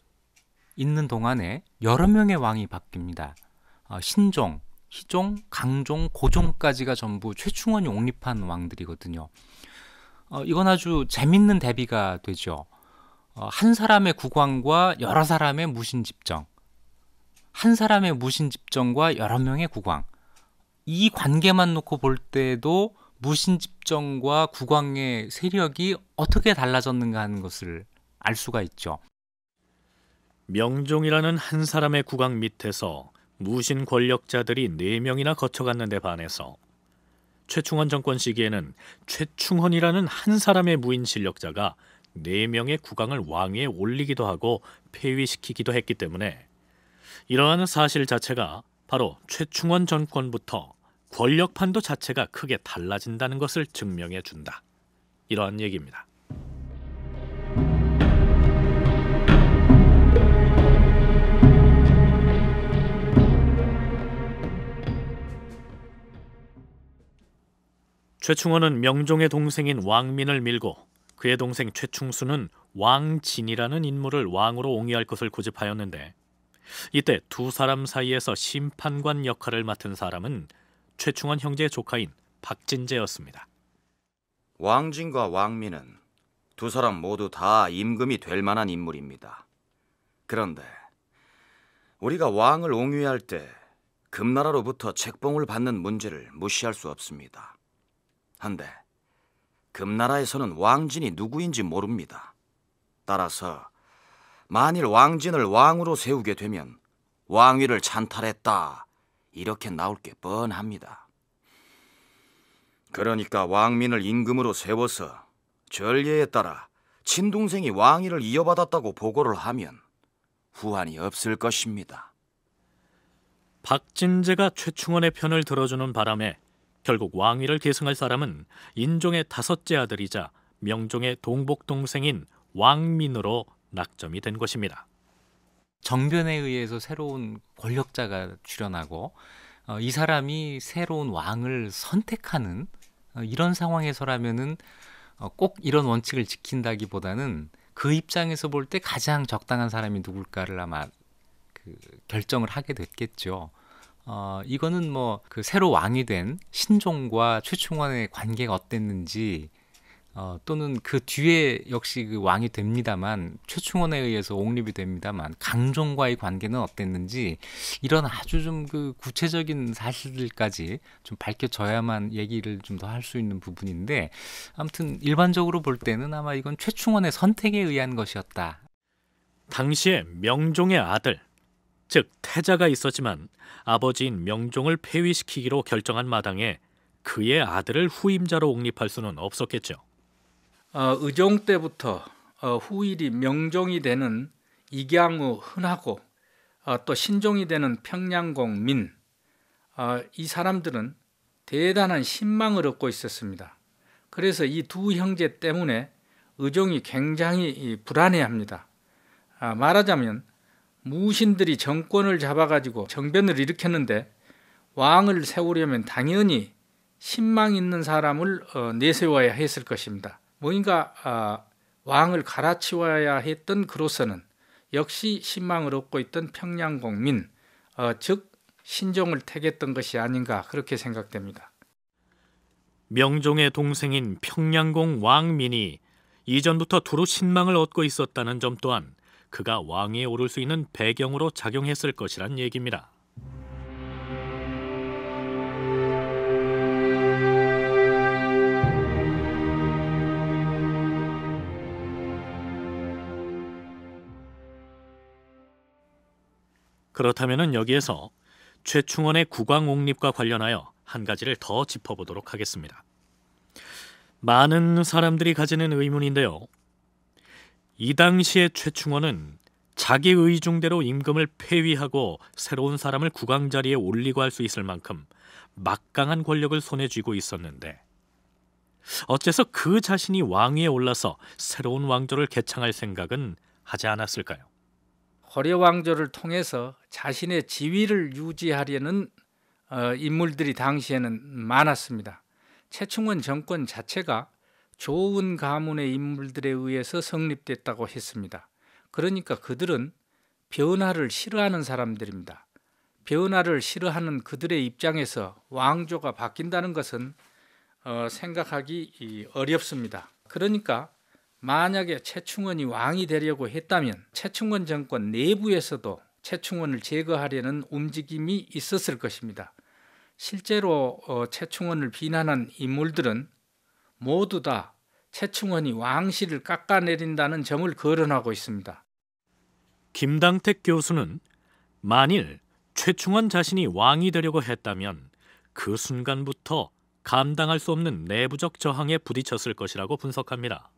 있는 동안에 여러 명의 왕이 바뀝니다. 어, 신종, 희종, 강종, 고종까지가 전부 최충원이 옹립한 왕들이거든요. 어, 이건 아주 재밌는 대비가 되죠. 어, 한 사람의 국왕과 여러 사람의 무신집정, 한 사람의 무신집정과 여러 명의 국왕, 이 관계만 놓고 볼 때도 무신집정과 국왕의 세력이 어떻게 달라졌는가 하는 것을 알 수가 있죠. 명종이라는 한 사람의 국왕 밑에서 무신 권력자들이 네명이나 거쳐갔는데 반해서 최충헌 정권 시기에는 최충헌이라는 한 사람의 무인 실력자가 네명의 국왕을 왕위에 올리기도 하고 폐위시키기도 했기 때문에 이러한 사실 자체가 바로 최충헌 정권부터 권력 판도 자체가 크게 달라진다는 것을 증명해 준다. 이러한 얘기입니다. 최충원은 명종의 동생인 왕민을 밀고 그의 동생 최충수는 왕진이라는 인물을 왕으로 옹위할 것을 고집하였는데 이때 두 사람 사이에서 심판관 역할을 맡은 사람은 최충원 형제의 조카인 박진재였습니다. 왕진과 왕민은 두 사람 모두 다 임금이 될 만한 인물입니다. 그런데 우리가 왕을 옹위할 때 금나라로부터 책봉을 받는 문제를 무시할 수 없습니다. 한데 금나라에서는 왕진이 누구인지 모릅니다. 따라서 만일 왕진을 왕으로 세우게 되면 왕위를 찬탈했다 이렇게 나올 게 뻔합니다. 그러니까 왕민을 임금으로 세워서 전례에 따라 친동생이 왕위를 이어받았다고 보고를 하면 후환이 없을 것입니다. 박진재가 최충원의 편을 들어주는 바람에 결국 왕위를 계승할 사람은 인종의 다섯째 아들이자 명종의 동복 동생인 왕민으로 낙점이 된 것입니다. 정변에 의해서 새로운 권력자가 출현하고 어, 이 사람이 새로운 왕을 선택하는 어, 이런 상황에서라면은 어, 꼭 이런 원칙을 지킨다기보다는 그 입장에서 볼 때 가장 적당한 사람이 누굴까를 아마 그 결정을 하게 됐겠죠. 어, 이거는 뭐 그 새로 왕이 된 신종과 최충원의 관계가 어땠는지 어, 또는 그 뒤에 역시 그 왕이 됩니다만 최충원에 의해서 옹립이 됩니다만 강종과의 관계는 어땠는지 이런 아주 좀 그 구체적인 사실들까지 좀 밝혀져야만 얘기를 좀 더 할 수 있는 부분인데 아무튼 일반적으로 볼 때는 아마 이건 최충원의 선택에 의한 것이었다. 당시에 명종의 아들 즉 태자가 있었지만 아버지인 명종을 폐위시키기로 결정한 마당에 그의 아들을 후임자로 옹립할 수는 없었겠죠. 어, 의종 때부터 어, 후일이 명종이 되는 이경우 흔하고 어, 또 신종이 되는 평양공 민, 어, 이 사람들은 대단한 신망을 얻고 있었습니다. 그래서 이 두 형제 때문에 의종이 굉장히 불안해합니다. 아, 말하자면 무신들이 정권을 잡아가지고 정변을 일으켰는데 왕을 세우려면 당연히 신망 있는 사람을 어, 내세워야 했을 것입니다. 뭔가 아, 왕을 갈아치워야 했던 그로서는 역시 신망을 얻고 있던 평양 공민, 어, 즉 신종을 택했던 것이 아닌가 그렇게 생각됩니다. 명종의 동생인 평양공 왕민이 이전부터 두루 신망을 얻고 있었다는 점 또한 그가 왕위에 오를 수 있는 배경으로 작용했을 것이란 얘기입니다. 그렇다면 여기에서 최충원의 국왕옹립과 관련하여 한 가지를 더 짚어보도록 하겠습니다. 많은 사람들이 가지는 의문인데요. 이당시에 최충원은 자기 의중대로 임금을 폐위하고 새로운 사람을 국왕 자리에 올리고 할 수 있을 만큼 막강한 권력을 손에 쥐고 있었는데 어째서 그 자신이 왕위에 올라서 새로운 왕조를 개창할 생각은 하지 않았을까요? 고려 왕조를 통해서 자신의 지위를 유지하려는 어, 인물들이 당시에는 많았습니다. 최충원 정권 자체가 좋은 가문의 인물들에 의해서 성립됐다고 했습니다. 그러니까 그들은 변화를 싫어하는 사람들입니다. 변화를 싫어하는 그들의 입장에서 왕조가 바뀐다는 것은 어, 생각하기 어렵습니다. 그러니까 만약에 최충원이 왕이 되려고 했다면 최충원 정권 내부에서도 최충원을 제거하려는 움직임이 있었을 것입니다. 실제로 최충원을 어, 비난한 인물들은 모두 다 최충원이 왕실을 깎아내린다는 점을 거론하고 있습니다. 김당택 교수는 만일 최충원 자신이 왕이 되려고 했다면 그 순간부터 감당할 수 없는 내부적 저항에 부딪혔을 것이라고 분석합니다.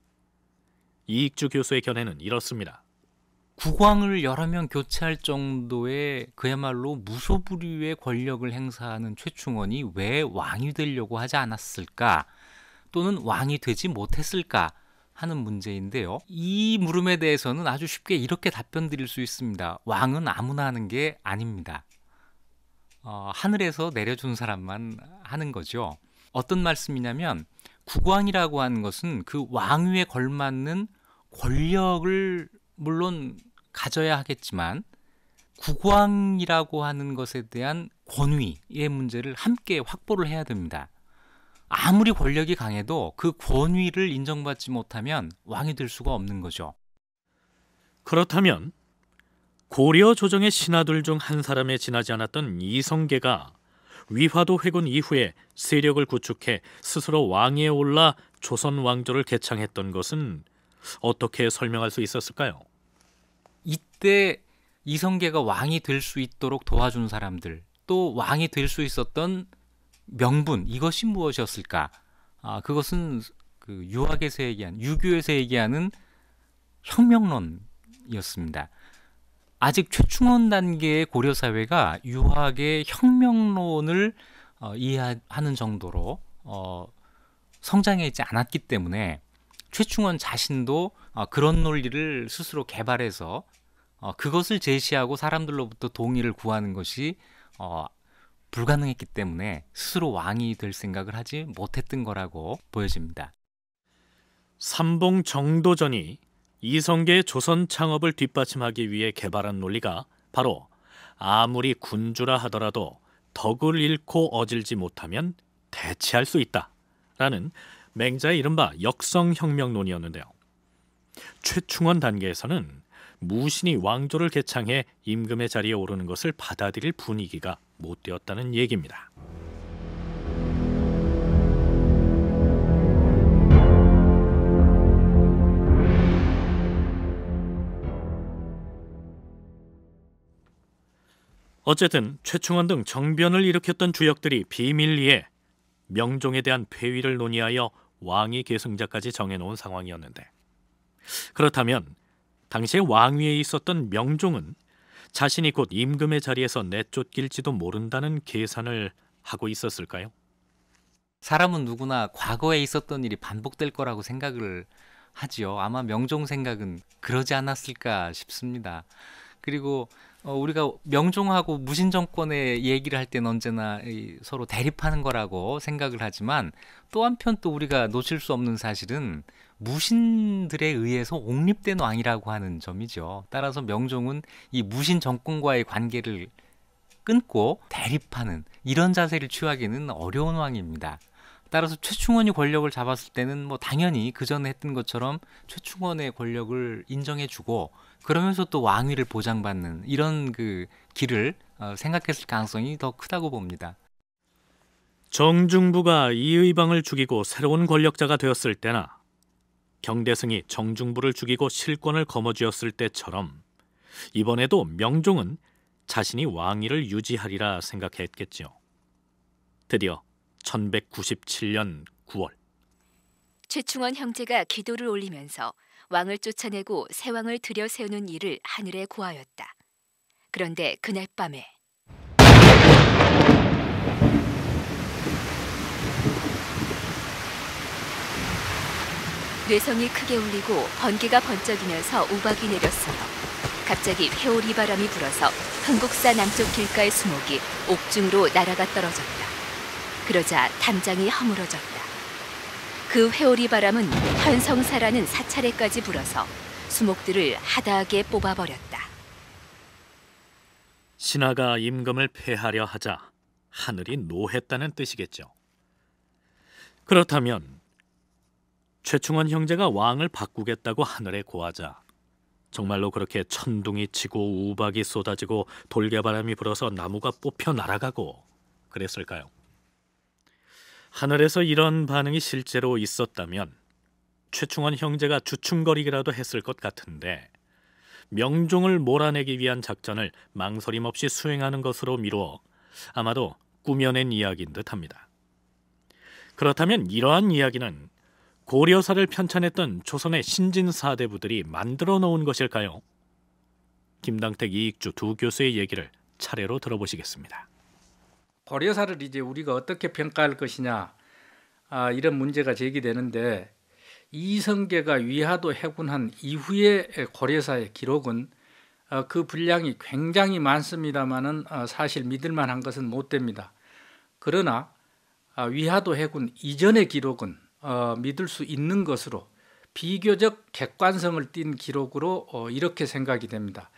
이익주 교수의 견해는 이렇습니다. 국왕을 여러 명 교체할 정도의 그야말로 무소불위의 권력을 행사하는 최충원이 왜 왕이 되려고 하지 않았을까 또는 왕이 되지 못했을까 하는 문제인데요. 이 물음에 대해서는 아주 쉽게 이렇게 답변 드릴 수 있습니다. 왕은 아무나 하는 게 아닙니다. 어, 하늘에서 내려준 사람만 하는 거죠. 어떤 말씀이냐면 국왕이라고 하는 것은 그 왕위에 걸맞는 권력을 물론 가져야 하겠지만 국왕이라고 하는 것에 대한 권위의 문제를 함께 확보를 해야 됩니다. 아무리 권력이 강해도 그 권위를 인정받지 못하면 왕이 될 수가 없는 거죠. 그렇다면 고려 조정의 신하들 중 한 사람에 지나지 않았던 이성계가 위화도 회군 이후에 세력을 구축해 스스로 왕위에 올라 조선 왕조를 개창했던 것은 어떻게 설명할 수 있었을까요? 이때 이성계가 왕이 될 수 있도록 도와준 사람들 또 왕이 될 수 있었던 명분 이것이 무엇이었을까? 아 그것은 그 유학에서 얘기한 유교에서 얘기하는 혁명론이었습니다. 아직 최충원 단계의 고려 사회가 유학의 혁명론을 어, 이해하는 정도로 어, 성장해 있지 않았기 때문에 최충원 자신도 어, 그런 논리를 스스로 개발해서 어, 그것을 제시하고 사람들로부터 동의를 구하는 것이 어, 불가능했기 때문에 스스로 왕이 될 생각을 하지 못했던 거라고 보여집니다. 삼봉 정도전이 이성계의 조선 창업을 뒷받침하기 위해 개발한 논리가 바로 아무리 군주라 하더라도 덕을 잃고 어질지 못하면 대체할 수 있다라는 맹자의 이른바 역성혁명론이었는데요. 최충원 단계에서는 무신이 왕조를 개창해 임금의 자리에 오르는 것을 받아들일 분위기가 못 되었다는 얘기입니다. 어쨌든 최충원 등 정변을 일으켰던 주역들이 비밀리에 명종에 대한 폐위를 논의하여 왕위 계승자까지 정해놓은 상황이었는데 그렇다면 당시에 왕위에 있었던 명종은 자신이 곧 임금의 자리에서 내쫓길지도 모른다는 계산을 하고 있었을까요? 사람은 누구나 과거에 있었던 일이 반복될 거라고 생각을 하지요. 아마 명종 생각은 그러지 않았을까 싶습니다. 그리고 어, 우리가 명종하고 무신정권의 얘기를 할 때는 언제나 이, 서로 대립하는 거라고 생각을 하지만 또 한편 또 우리가 놓칠 수 없는 사실은 무신들에 의해서 옹립된 왕이라고 하는 점이죠. 따라서 명종은 이 무신 정권과의 관계를 끊고 대립하는 이런 자세를 취하기는 어려운 왕입니다. 따라서 최충원이 권력을 잡았을 때는 뭐 당연히 그 전에 했던 것처럼 최충원의 권력을 인정해주고 그러면서 또 왕위를 보장받는 이런 그 길을 어, 생각했을 가능성이 더 크다고 봅니다. 정중부가 이의방을 죽이고 새로운 권력자가 되었을 때나 경대승이 정중부를 죽이고 실권을 거머쥐었을 때처럼 이번에도 명종은 자신이 왕위를 유지하리라 생각했겠지요. 드디어 1197년 9월 최충원 형제가 기도를 올리면서 왕을 쫓아내고 세 왕을 들여세우는 일을 하늘에 구하였다 그런데 그날 밤에 뇌성이 크게 울리고 번개가 번쩍이면서 우박이 내렸으며 갑자기 회오리 바람이 불어서 흥국사 남쪽 길가의 수목이 옥중으로 날아가 떨어졌다. 그러자 담장이 허물어졌다. 그 회오리 바람은 현성사라는 사찰에까지 불어서 수목들을 하다하게 뽑아버렸다. 신하가 임금을 폐하려 하자 하늘이 노했다는 뜻이겠죠. 그렇다면 최충원 형제가 왕을 바꾸겠다고 하늘에 고하자 정말로 그렇게 천둥이 치고 우박이 쏟아지고 돌개바람이 불어서 나무가 뽑혀 날아가고 그랬을까요? 하늘에서 이런 반응이 실제로 있었다면 최충원 형제가 주춤거리기라도 했을 것 같은데 명종을 몰아내기 위한 작전을 망설임 없이 수행하는 것으로 미루어 아마도 꾸며낸 이야기인 듯합니다. 그렇다면 이러한 이야기는 고려사를 편찬했던 조선의 신진 사대부들이 만들어 놓은 것일까요? 김당택 이익주 두 교수의 얘기를 차례로 들어보시겠습니다. 고려사를 이제 우리가 어떻게 평가할 것이냐 아, 이런 문제가 제기되는데 이성계가 위하도 해군한 이후의 고려사의 기록은 어, 그 분량이 굉장히 많습니다만은 어, 사실 믿을만한 것은 못 됩니다. 그러나 어, 위하도 해군 이전의 기록은 어, 믿을 수 있는 것으로 비교적 객관성을 띈 기록으로 어, 이렇게 생각이 됩니다.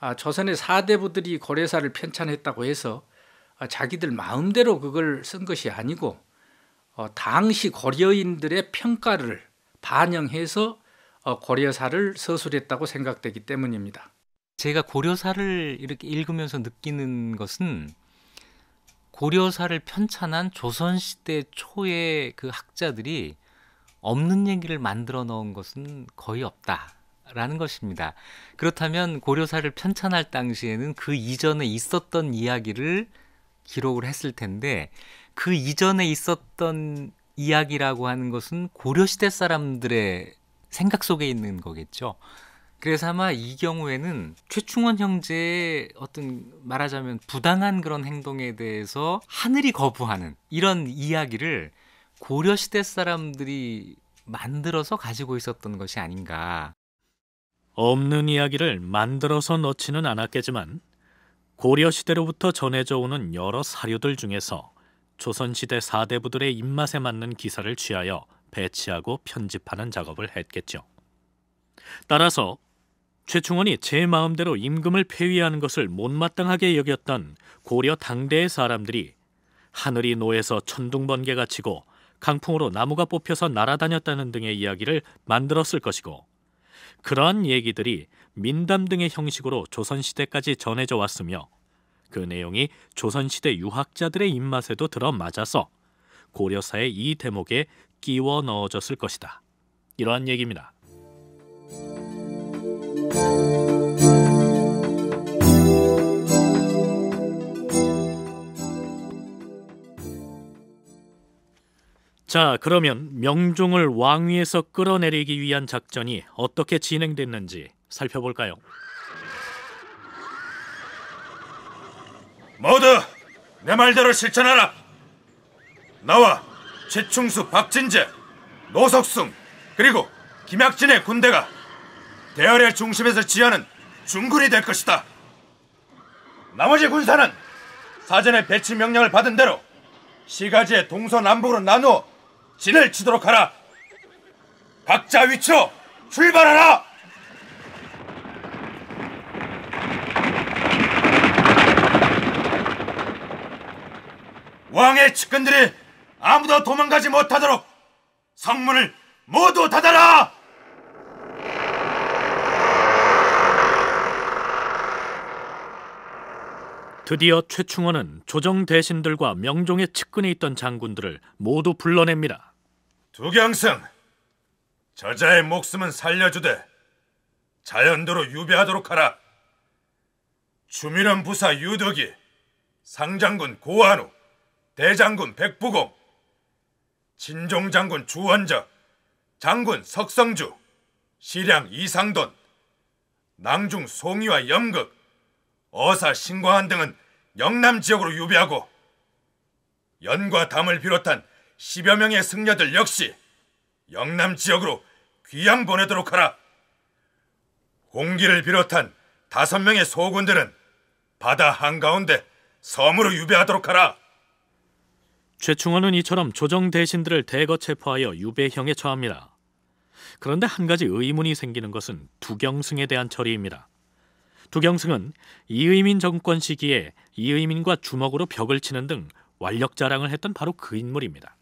아, 조선의 사대부들이 고려사를 편찬했다고 해서 어, 자기들 마음대로 그걸 쓴 것이 아니고 어, 당시 고려인들의 평가를 반영해서 어, 고려사를 서술했다고 생각되기 때문입니다. 제가 고려사를 이렇게 읽으면서 느끼는 것은 고려사를 편찬한 조선시대 초의 그 학자들이 없는 얘기를 만들어 넣은 것은 거의 없다. 라는 것입니다. 그렇다면 고려사를 편찬할 당시에는 그 이전에 있었던 이야기를 기록을 했을 텐데 그 이전에 있었던 이야기라고 하는 것은 고려시대 사람들의 생각 속에 있는 거겠죠. 그래서 아마 이 경우에는 최충원 형제의 어떤 말하자면 부당한 그런 행동에 대해서 하늘이 거부하는 이런 이야기를 고려시대 사람들이 만들어서 가지고 있었던 것이 아닌가. 없는 이야기를 만들어서 넣지는 않았겠지만 고려 시대로부터 전해져 오는 여러 사료들 중에서 조선 시대 사대부들의 입맛에 맞는 기사를 취하여 배치하고 편집하는 작업을 했겠죠. 따라서 최충원이 제 마음대로 임금을 폐위하는 것을 못마땅하게 여겼던 고려 당대의 사람들이 하늘이 노에서 천둥번개가 치고 강풍으로 나무가 뽑혀서 날아다녔다는 등의 이야기를 만들었을 것이고 그러한 얘기들이 민담 등의 형식으로 조선시대까지 전해져 왔으며 그 내용이 조선시대 유학자들의 입맛에도 들어맞아서 고려사의 이 대목에 끼워 넣어졌을 것이다. 이러한 얘기입니다. 자, 그러면 명종을 왕위에서 끌어내리기 위한 작전이 어떻게 진행됐는지 살펴볼까요? 모두 내 말대로 실천하라. 나와 최충수 박진재, 노석승 그리고 김약진의 군대가 대열의 중심에서 지하는 중군이 될 것이다. 나머지 군사는 사전에 배치 명령을 받은 대로 시가지의 동서남북으로 나누어 진을 치도록 하라. 각자 위치로 출발하라! 왕의 측근들이 아무도 도망가지 못하도록 성문을 모두 닫아라! 드디어 최충원은 조정 대신들과 명종의 측근에 있던 장군들을 모두 불러냅니다. 두경승, 저자의 목숨은 살려주되 자연도로 유배하도록 하라. 주민란 부사 유덕이, 상장군 고한우, 대장군 백부공, 진종장군 주원적, 장군 석성주, 시량 이상돈, 낭중 송이와 염극, 어사 신광한 등은 영남 지역으로 유배하고 연과 담을 비롯한 10여 명의 승려들 역시 영남 지역으로 귀양 보내도록 하라. 공기를 비롯한 다섯 명의 소군들은 바다 한가운데 섬으로 유배하도록 하라. 최충원은 이처럼 조정 대신들을 대거 체포하여 유배형에 처합니다. 그런데 한 가지 의문이 생기는 것은 두경승에 대한 처리입니다. 두경승은 이의민 정권 시기에 이의민과 주먹으로 벽을 치는 등 완력 자랑을 했던 바로 그 인물입니다.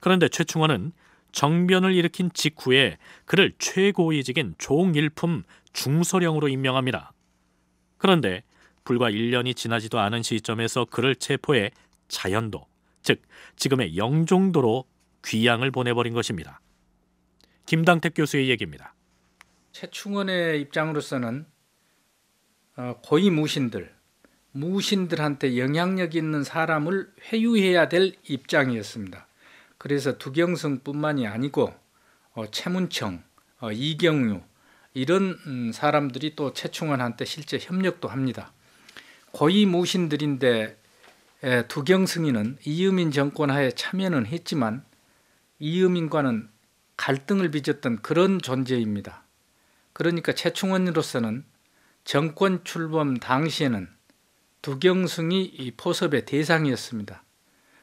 그런데 최충원은 정변을 일으킨 직후에 그를 최고위직인 종일품 중소령으로 임명합니다. 그런데 불과 1년이 지나지도 않은 시점에서 그를 체포해 자연도 즉 지금의 영종도로 귀양을 보내버린 것입니다. 김당택 교수의 얘기입니다. 최충원의 입장으로서는 어, 고위 무신들, 무신들한테 영향력 있는 사람을 회유해야 될 입장이었습니다. 그래서 두경성뿐만이 아니고 어, 최문청, 어, 이경유 이런 음, 사람들이 또 최충원한테 실제 협력도 합니다. 고위 무신들인데 두경 승인은 이유민 정권 하에 참여는 했지만 이유민과는 갈등을 빚었던 그런 존재입니다. 그러니까 최충원으로서는 정권 출범 당시에는 두경승이 이 포섭의 대상이었습니다.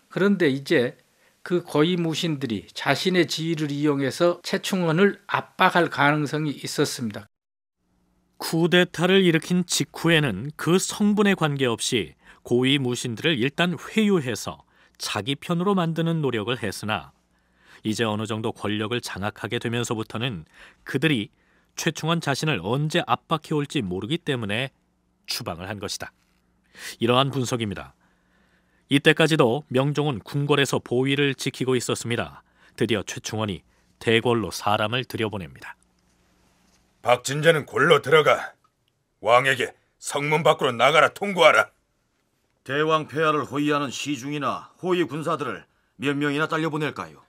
그런데 이제 그 고위 무신들이 자신의 지위를 이용해서 최충원을 압박할 가능성이 있었습니다. 쿠데타를 일으킨 직후에는 그 성분에 관계없이 고위 무신들을 일단 회유해서 자기 편으로 만드는 노력을 했으나 이제 어느 정도 권력을 장악하게 되면서부터는 그들이 최충원 자신을 언제 압박해 올지 모르기 때문에 추방을 한 것이다. 이러한 분석입니다. 이때까지도 명종은 궁궐에서 보위를 지키고 있었습니다. 드디어 최충원이 대궐로 사람을 들여보냅니다. 박진재는 골로 들어가 왕에게 성문 밖으로 나가라 통고하라. 대왕 폐하를 호위하는 시중이나 호위 군사들을 몇 명이나 딸려보낼까요?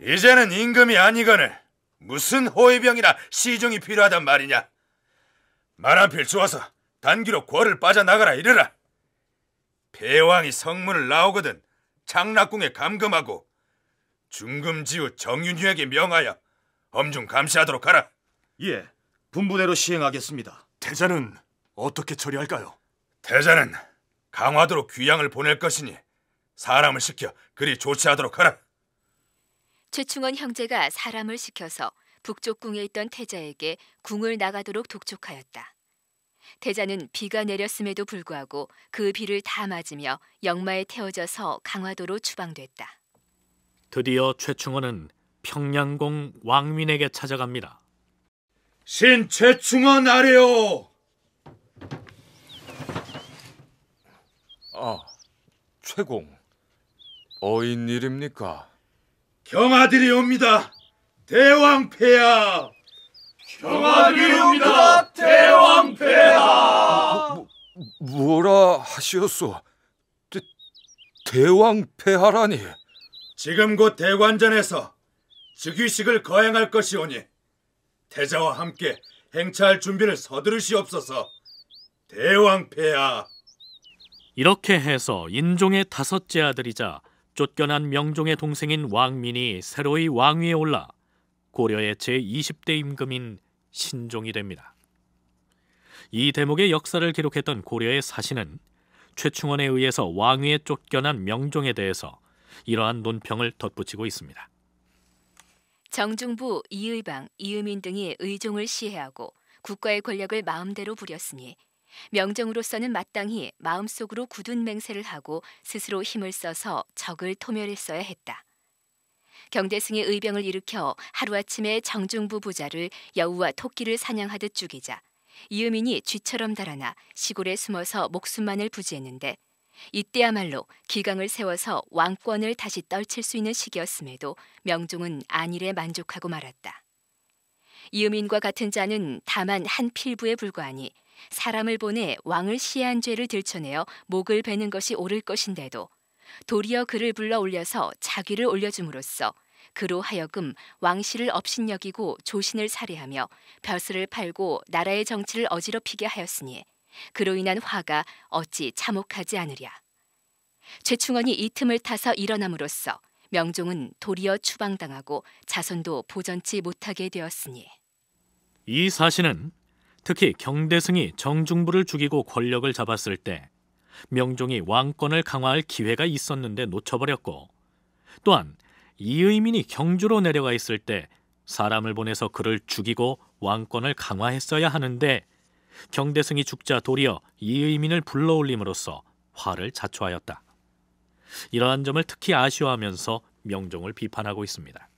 이제는 임금이 아니거늘 무슨 호위병이나 시중이 필요하단 말이냐? 말한필 좋아서 단기로 궐을 빠져나가라 이르라. 폐왕이 성문을 나오거든 장락궁에 감금하고 중금지우 정윤유에게 명하여 엄중 감시하도록 하라. 예, 분부대로 시행하겠습니다. 대자는 어떻게 처리할까요? 대자는 강화도로 귀양을 보낼 것이니 사람을 시켜 그리 조치하도록 하라. 최충원 형제가 사람을 시켜서 북쪽 궁에 있던 태자에게 궁을 나가도록 독촉하였다. 태자는 비가 내렸음에도 불구하고 그 비를 다 맞으며 역마에 태워져서 강화도로 추방됐다. 드디어 최충원은 평양공 왕민에게 찾아갑니다. 신 최충원 아래요. 아, 최공. 어인 일입니까? 경아들이옵니다. 대왕패야. 경아들이옵니다. 대왕패야. 뭐, 뭐, 뭐라 하시었소? 대, 대왕패하라니. 지금 곧 대관전에서 즉위식을 거행할 것이오니 태자와 함께 행차할 준비를 서두르시옵소서. 대왕패야. 이렇게 해서 인종의 다섯째 아들이자 쫓겨난 명종의 동생인 왕민이 새로이 왕위에 올라 고려의 제20대 임금인 신종이 됩니다. 이 대목의 역사를 기록했던 고려의 사신은 최충원에 의해서 왕위에 쫓겨난 명종에 대해서 이러한 논평을 덧붙이고 있습니다. 정중부, 이의방, 이의민 등이 의종을 시해하고 국가의 권력을 마음대로 부렸으니 명정으로서는 마땅히 마음속으로 굳은 맹세를 하고 스스로 힘을 써서 적을 토멸했어야 했다. 경대승의 의병을 일으켜 하루아침에 정중부 부자를 여우와 토끼를 사냥하듯 죽이자 이음인이 쥐처럼 달아나 시골에 숨어서 목숨만을 부지했는데 이때야말로 기강을 세워서 왕권을 다시 떨칠 수 있는 시기였음에도 명종은 안일에 만족하고 말았다. 이음인과 같은 자는 다만 한 필부에 불과하니 사람을 보내 왕을 시한 죄를 들춰내어 목을 베는 것이 옳을 것인데도 도리어 그를 불러 올려서 자기를 올려줌으로써 그로 하여금 왕실을 업신여기고 조신을 살해하며 벼슬을 팔고 나라의 정치를 어지럽히게 하였으니 그로 인한 화가 어찌 참혹하지 않으랴. 최충원이 이 틈을 타서 일어남으로써 명종은 도리어 추방당하고 자손도 보전치 못하게 되었으니 이 사실은 특히 경대승이 정중부를 죽이고 권력을 잡았을 때 명종이 왕권을 강화할 기회가 있었는데 놓쳐버렸고 또한 이의민이 경주로 내려가 있을 때 사람을 보내서 그를 죽이고 왕권을 강화했어야 하는데 경대승이 죽자 도리어 이의민을 불러올림으로써 화를 자초하였다. 이러한 점을 특히 아쉬워하면서 명종을 비판하고 있습니다.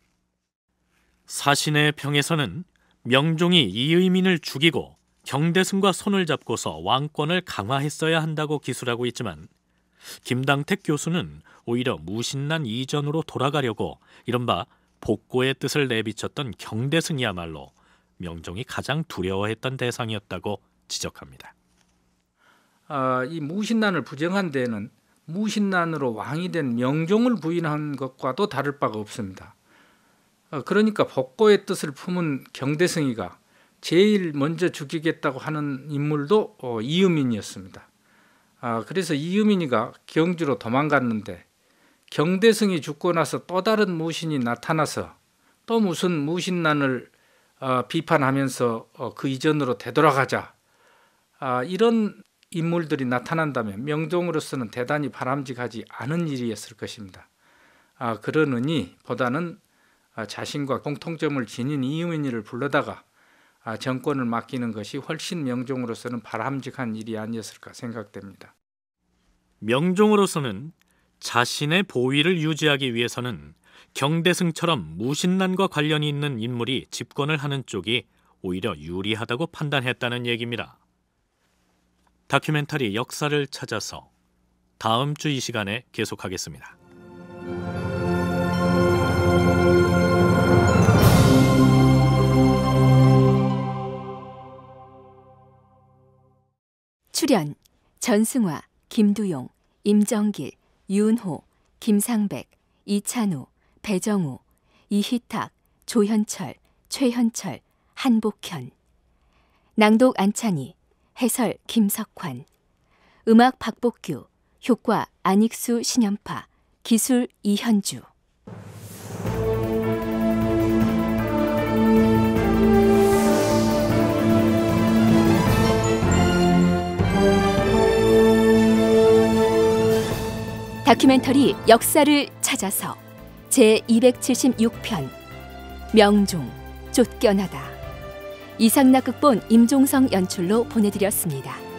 사신의 평에서는 명종이 이의민을 죽이고 경대승과 손을 잡고서 왕권을 강화했어야 한다고 기술하고 있지만 김당택 교수는 오히려 무신난 이전으로 돌아가려고 이른바 복고의 뜻을 내비쳤던 경대승이야말로 명종이 가장 두려워했던 대상이었다고 지적합니다. 아, 이 무신난을 부정한 데는 무신난으로 왕이 된 명종을 부인한 것과도 다를 바가 없습니다. 어, 그러니까 복고의 뜻을 품은 경대승이가 제일 먼저 죽이겠다고 하는 인물도 어, 이유민이었습니다. 아, 그래서 이유민이가 경주로 도망갔는데 경대성이 죽고 나서 또 다른 무신이 나타나서 또 무슨 무신난을 어, 비판하면서 어, 그 이전으로 되돌아가자 아, 이런 인물들이 나타난다면 명종으로서는 대단히 바람직하지 않은 일이었을 것입니다. 아, 그러느니 보다는 아, 자신과 공통점을 지닌 이유민이를 불러다가 아, 정권을 맡기는 것이 훨씬 명종으로서는 바람직한 일이 아니었을까 생각됩니다. 명종으로서는 자신의 보위를 유지하기 위해서는 경대승처럼 무신난과 관련이 있는 인물이 집권을 하는 쪽이 오히려 유리하다고 판단했다는 얘기입니다. 다큐멘터리 역사를 찾아서 다음 주 이 시간에 계속하겠습니다. 출연 전승화, 김두용, 임정길, 윤호 김상백, 이찬우, 배정우, 이희탁, 조현철, 최현철, 한복현 낭독 안찬희, 해설 김석환 음악 박복규, 효과 안익수 신연파, 기술 이현주 다큐멘터리 역사를 찾아서 제276편 명종 쫓겨나다 이상락 극본 임종성 연출로 보내드렸습니다.